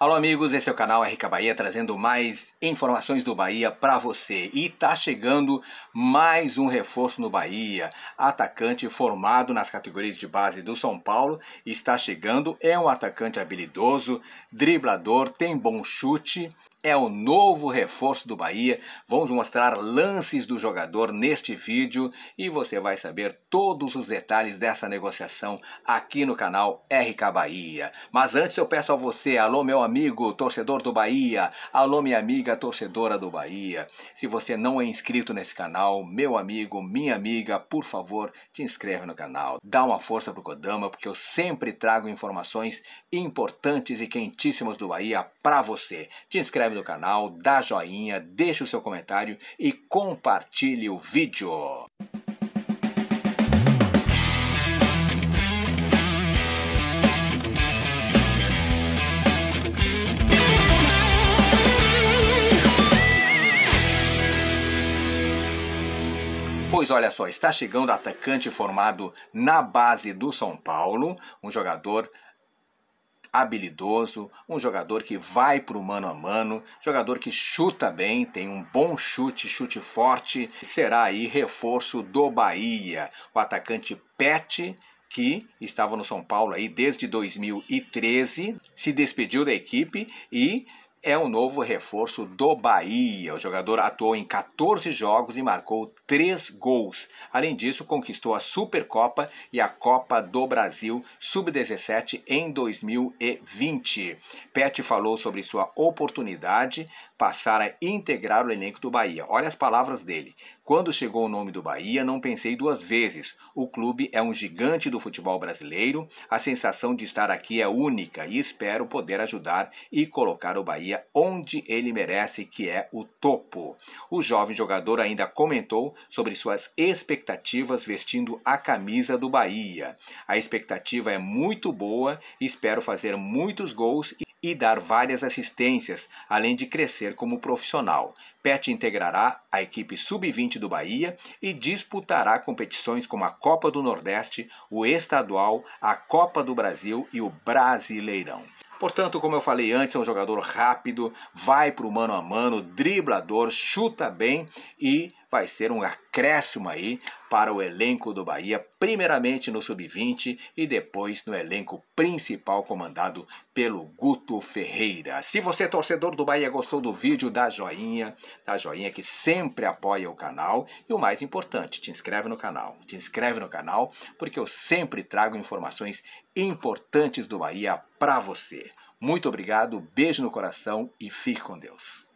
Alô amigos, esse é o canal RK Bahia trazendo mais informações do Bahia para você. E tá chegando mais um reforço no Bahia. Atacante formado nas categorias de base do São Paulo está chegando, é um atacante habilidoso, driblador, tem bom chute é o novo reforço do Bahia. Vamos mostrar lances do jogador neste vídeo e você vai saber todos os detalhes dessa negociação aqui no canal RK Bahia. Mas antes eu peço a você, alô meu amigo torcedor do Bahia, alô minha amiga torcedora do Bahia. Se você não é inscrito nesse canal, meu amigo, minha amiga, por favor, te inscreve no canal. Dá uma força pro Kodama porque eu sempre trago informações importantes e quentíssimas do Bahia para você. Te inscreve inscreve no canal, dá joinha, deixa o seu comentário e compartilhe o vídeo. Pois olha só, está chegando atacante formado na base do São Paulo, um jogador habilidoso, um jogador que vai para o mano a mano, jogador que chuta bem, tem um bom chute, chute forte, será aí reforço do Bahia. O atacante Pet que estava no São Paulo aí desde 2013, se despediu da equipe e é o novo reforço do Bahia. O jogador atuou em 14 jogos e marcou 3 gols. Além disso, conquistou a Supercopa e a Copa do Brasil Sub-17 em 2020. Pet falou sobre sua oportunidade passar a integrar o elenco do Bahia. Olha as palavras dele. Quando chegou o nome do Bahia, não pensei duas vezes. O clube é um gigante do futebol brasileiro. A sensação de estar aqui é única e espero poder ajudar e colocar o Bahia onde ele merece, que é o topo. O jovem jogador ainda comentou sobre suas expectativas vestindo a camisa do Bahia. A expectativa é muito boa, espero fazer muitos gols e dar várias assistências, além de crescer como profissional. Pet integrará a equipe sub-20 do Bahia e disputará competições como a Copa do Nordeste, o Estadual, a Copa do Brasil e o Brasileirão. Portanto, como eu falei antes, é um jogador rápido, vai para o mano a mano, driblador, chuta bem e vai ser um acréscimo aí para o elenco do Bahia, primeiramente no sub-20 e depois no elenco principal comandado pelo Guto Ferreira. Se você torcedor do Bahia gostou do vídeo, dá joinha, dá joinha que sempre apoia o canal e o mais importante, te inscreve no canal. Te inscreve no canal porque eu sempre trago informações importantes do Bahia para você. Muito obrigado, beijo no coração e fique com Deus.